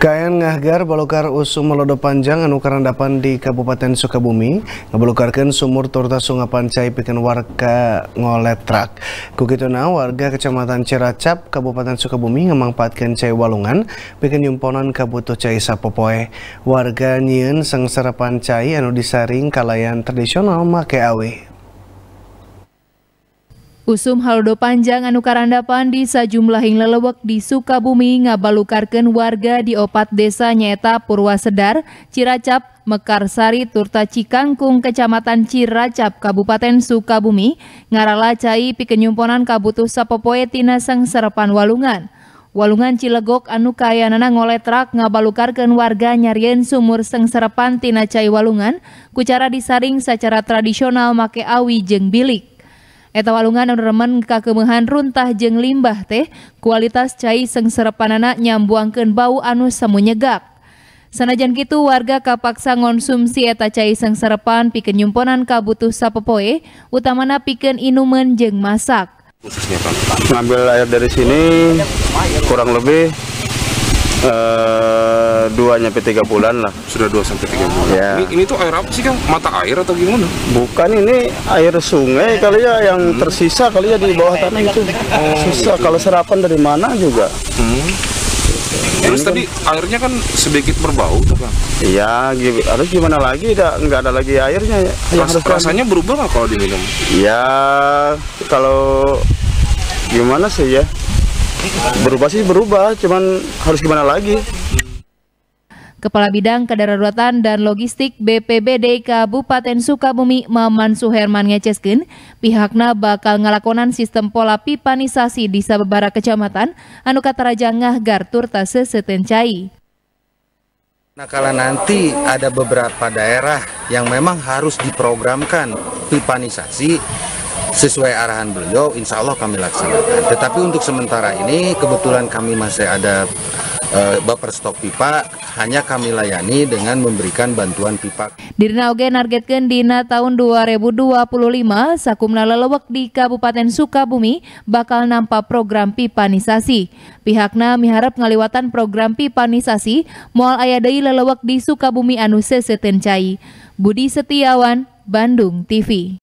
Kayan ngahgar balokar usum melodo panjang anu karandapan di Kabupaten Sukabumi ngebulukarkan sumur turta sungai pancai bikin warga ngoletrak. Kukituna warga kecamatan Ciracap Kabupaten Sukabumi ngemangpatkan cai walungan bikin nyumponan kabutuh cai sapopoe. Warga nyien sengsara pancai anu disaring kalayan tradisional make awe Kusum Haldo Panjang Anu Karandapan di sajumlahing lelewek di Sukabumi ngabalukarkan warga di opat desa nyeta Purwasedar, Ciracap, Mekarsari Turta Cikangkung Kecamatan Ciracap Kabupaten Sukabumi ngarala cai pikenyumponan kabutuh sapopoe tina serepan Walungan. Walungan Cilegok anu kayanana ngoletrak trak ngabalukarkeun warga nyarieun sumur sangserepan tina cai Walungan kucara disaring secara tradisional make awi jeng bilik. Eta walungan anu remen kakemehan runtah jeng limbah teh, kualitas cai sengserepanana nyambuangkan bau anu semu nyegak. Sanajan kitu warga kapaksa ngonsumsi eta cai sengserepan pikeun nyumponan kabutuh sapepoe, utamana pikeun inuman jeng masak. Ngambil air dari sini kurang lebih Eh, dua sampai tiga bulan lah sudah dua sampai tiga bulan ya. ini, ini tuh air apa sih kang mata air atau gimana bukan ini air sungai kali ya yang hmm. tersisa kali ya di bawah tanah itu oh. susah gitu. kalau serapan dari mana juga hmm. Terus tadi kan- airnya kan sedikit berbau tuh kan? Iya, harus gimana lagi? Nggak, nggak ada lagi airnya. Ya. Ras, rasanya berubah nggak kalau diminum? Ya, kalau gimana sih ya? Berubah sih berubah, cuman harus gimana lagi? Kepala Bidang Kedaruratan dan Logistik BPBD Kabupaten Sukabumi Maman Suherman Ngeceskin, pihaknya bakal ngelakonan sistem pola pipanisasi di sababara kecamatan anu kataraja ngahgar turta sesetencai. Nah kalau nanti ada beberapa daerah yang memang harus diprogramkan pipanisasi sesuai arahan beliau, insya Allah kami laksanakan. Tetapi untuk sementara ini, kebetulan kami masih ada uh, eh, baper stok pipa, hanya kami layani dengan memberikan bantuan pipa. Dirna oge nargetkeun dina tahun 2025 sakumna lelewek di Kabupaten Sukabumi bakal nampak program pipanisasi. Pihaknya miharap ngaliwatan program pipanisasi mual ayadai lelewak lelewek di Sukabumi anu seseteun cai. Budi Setiawan, Bandung TV.